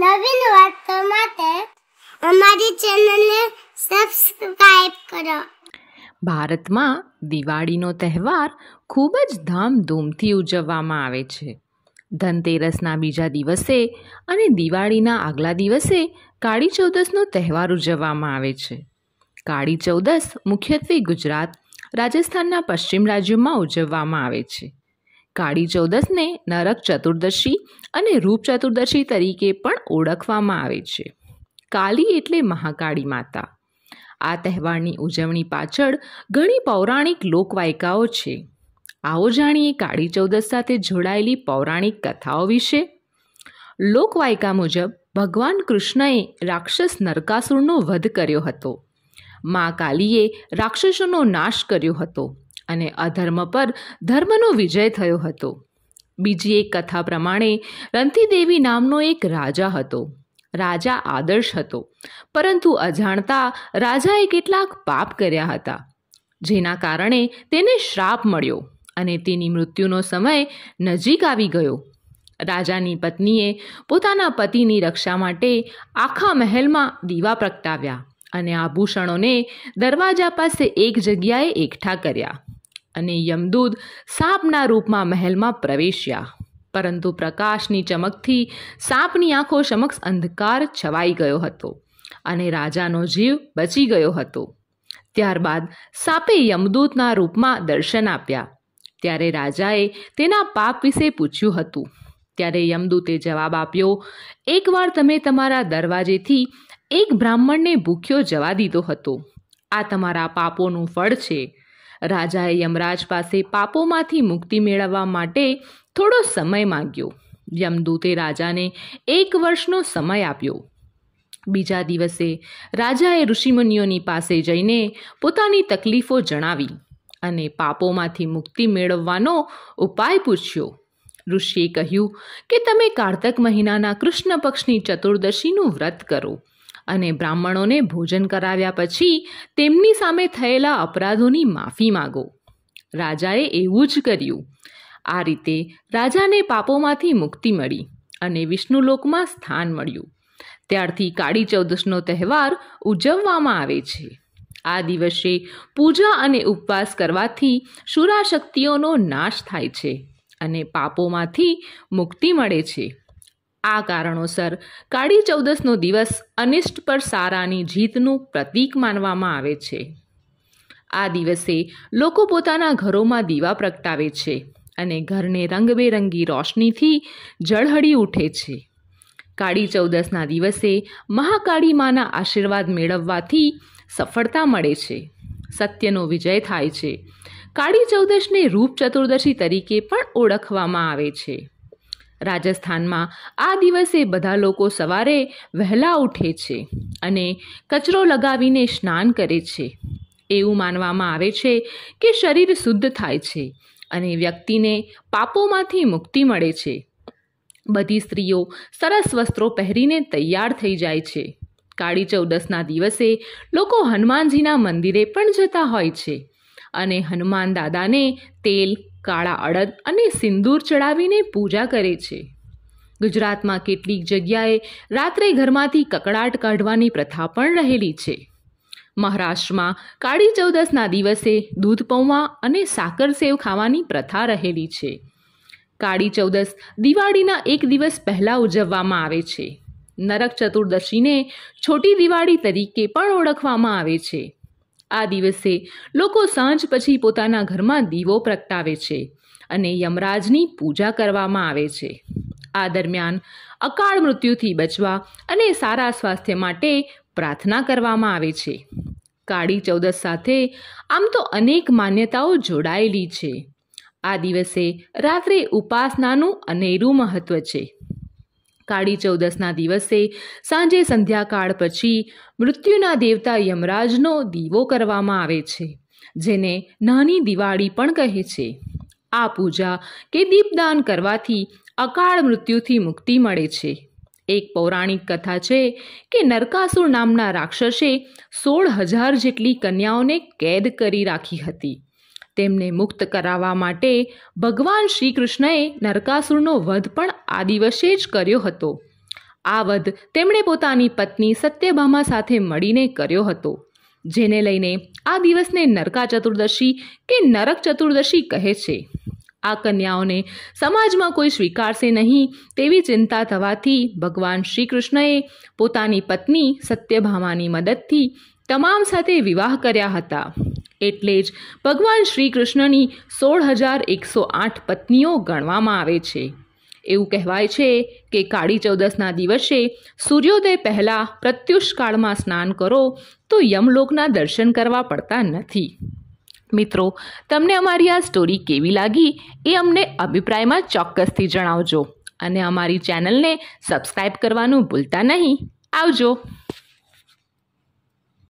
નવીન વાર્તા માટે અમારી ચેનલને સબસ્ક્રાઇબ કરો ભારતમાં દિવાળીનો તહેવાર ખૂબ જ ધામધૂમથી ઉજવવામાં આવે છે ધનતેરસના બીજા દિવસે અને દિવાળીના આગલા દિવસે કાળી ચૌદસનો તહેવાર ઉજવવામાં આવે છે કાળી ચૌદસ મુખ્યત્વે ગુજરાત રાજસ્થાનના પશ્ચિમ રાજ્યોમાં ઉજવવામાં આવે છે કાળી ચૌદસને નરક ચતુર્દશી અને રૂપ ચતુર્દશી તરીકે પણ ઓળખવામાં આવે છે કાલી એટલે મહાકાળી માતા આ તહેવારની ઉજવણી પાછળ ઘણી પૌરાણિક લોકવાયકાઓ છે આવો જાણીએ કાળી ચૌદસ સાથે જોડાયેલી પૌરાણિક કથાઓ વિશે લોકવાયકા મુજબ ભગવાન કૃષ્ણએ રાક્ષસ નરકાસુરનો વધ કર્યો હતો મા કાલીએ રાક્ષસોનો નાશ કર્યો હતો અને અધર્મ પર ધર્મનો વિજય થયો હતો બીજી એક કથા પ્રમાણે રંતીદેવી નામનો એક રાજા હતો રાજા આદર્શ હતો પરંતુ અજાણતા રાજાએ કેટલાક પાપ કર્યા હતા જેના કારણે તેને શ્રાપ મળ્યો અને તેની મૃત્યુનો સમય નજીક આવી ગયો રાજાની પત્નીએ પોતાના પતિની રક્ષા માટે આખા મહેલમાં દીવા પ્રગટાવ્યા અને આભૂષણોને દરવાજા પાસે એક જગ્યાએ એકઠા કર્યા અને યમદૂત સાપના રૂપમાં મહેલમાં પ્રવેશ્યા પરંતુ પ્રકાશની ચમકથી સાપની આંખો સમક્ષ અંધકાર છવાઈ ગયો હતો અને રાજાનો જીવ બચી ગયો હતો ત્યારબાદ સાપે યમદૂતના રૂપમાં દર્શન આપ્યા ત્યારે રાજાએ તેના પાપ વિશે પૂછ્યું હતું ત્યારે યમદૂતે જવાબ આપ્યો એકવાર તમે તમારા દરવાજેથી એક બ્રાહ્મણને ભૂખ્યો જવા દીધો હતો આ તમારા પાપોનું ફળ છે રાજાએ યમરાજ પાસે પાપોમાંથી મુક્તિ મેળવવા માટે થોડો સમય માંગ્યો યમદૂતે રાજાને એક વર્ષનો સમય આપ્યો બીજા દિવસે રાજાએ ઋષિમુનિઓની પાસે જઈને પોતાની તકલીફો જણાવી અને પાપોમાંથી મુક્તિ મેળવવાનો ઉપાય પૂછ્યો ઋષિએ કહ્યું કે તમે કારતક મહિનાના કૃષ્ણ પક્ષની ચતુર્દશીનું વ્રત કરો અને બ્રાહ્મણોને ભોજન કરાવ્યા પછી તેમની સામે થયેલા અપરાધોની માફી માગો રાજાએ એવું જ કર્યું આ રીતે રાજાને પાપોમાંથી મુક્તિ મળી અને વિષ્ણુલોકમાં સ્થાન મળ્યું ત્યારથી કાળી ચૌદશનો તહેવાર ઉજવવામાં આવે છે આ દિવસે પૂજા અને ઉપવાસ કરવાથી શુરાશક્તિઓનો નાશ થાય છે અને પાપોમાંથી મુક્તિ મળે છે આ કારણોસર કાળી ચૌદસનો દિવસ અનિષ્ટ પર સારાની જીતનું પ્રતીક માનવામાં આવે છે આ દિવસે લોકો પોતાના ઘરોમાં દીવા પ્રગટાવે છે અને ઘરને રંગબેરંગી રોશનીથી જળહળી ઉઠે છે કાળી ચૌદસના દિવસે મહાકાળી માના આશીર્વાદ મેળવવાથી સફળતા મળે છે સત્યનો વિજય થાય છે કાળી ચૌદશને રૂપ ચતુર્દશી તરીકે પણ ઓળખવામાં આવે છે રાજસ્થાનમાં આ દિવસે બધા લોકો સવારે વહેલા ઉઠે છે અને કચરો લગાવીને સ્નાન કરે છે એવું માનવામાં આવે છે કે શરીર શુદ્ધ થાય છે અને વ્યક્તિને પાપોમાંથી મુક્તિ મળે છે બધી સ્ત્રીઓ સરસ વસ્ત્રો પહેરીને તૈયાર થઈ જાય છે કાળી ચૌદસના દિવસે લોકો હનુમાનજીના મંદિરે પણ જતા હોય છે અને હનુમાન દાદાને તેલ કાળા અડદ અને સિંદૂર ચડાવીને પૂજા કરે છે ગુજરાતમાં કેટલીક જગ્યાએ રાત્રે ઘરમાંથી કકડાટ કાઢવાની પ્રથા પણ રહેલી છે મહારાષ્ટ્રમાં કાળી ચૌદસના દિવસે દૂધ પૌવા અને સાકર સેવ ખાવાની પ્રથા રહેલી છે કાળી ચૌદસ દિવાળીના એક દિવસ પહેલાં ઉજવવામાં આવે છે નરક ચતુર્દશીને છોટી દિવાળી તરીકે પણ ઓળખવામાં આવે છે આ દિવસે લોકો સાંજ પછી પોતાના ઘરમાં દીવો પ્રગટાવે છે અને યમરાજની પૂજા કરવામાં આવે છે આ દરમિયાન અકાળ મૃત્યુથી બચવા અને સારા સ્વાસ્થ્ય માટે પ્રાર્થના કરવામાં આવે છે કાળી ચૌદસ સાથે આમ તો અનેક માન્યતાઓ જોડાયેલી છે આ દિવસે રાત્રે ઉપાસનાનું અનેરું મહત્ત્વ છે કાળી ચૌદસના દિવસે સાંજે સંધ્યાકાળ પછી મૃત્યુના દેવતા યમરાજનો દીવો કરવામાં આવે છે જેને નાની દિવાળી પણ કહે છે આ પૂજા કે દીપદાન કરવાથી અકાળ મૃત્યુથી મુક્તિ મળે છે એક પૌરાણિક કથા છે કે નરકાસુર નામના રાક્ષસે સોળ હજાર જેટલી કન્યાઓને કેદ કરી રાખી હતી તેમને મુક્ત કરાવવા માટે ભગવાન શ્રી કૃષ્ણએ નરકાસુરનો વધ પણ આ દિવસે જ કર્યો હતો આ વધ તેમણે પોતાની પત્ની સત્યભામા સાથે મળીને કર્યો હતો જેને લઈને આ દિવસને નરકા ચતુર્દશી કે નરક ચતુર્દશી કહે છે આ કન્યાઓને સમાજમાં કોઈ સ્વીકારશે નહીં તેવી ચિંતા થવાથી ભગવાન શ્રી કૃષ્ણએ પોતાની પત્ની સત્યભામાની મદદથી તમામ સાથે વિવાહ કર્યા હતા એટલે જ ભગવાન શ્રી કૃષ્ણની સોળ હજાર એકસો આઠ પત્નીઓ ગણવામાં આવે છે એવું કહેવાય છે કે કાળી ચૌદસના દિવસે સૂર્યોદય પહેલાં પ્રત્યુષ સ્નાન કરો તો યમલોકના દર્શન કરવા પડતા નથી મિત્રો તમને અમારી આ સ્ટોરી કેવી લાગી એ અમને અભિપ્રાયમાં ચોક્કસથી જણાવજો અને અમારી ચેનલને સબસ્ક્રાઈબ કરવાનું ભૂલતા નહીં આવજો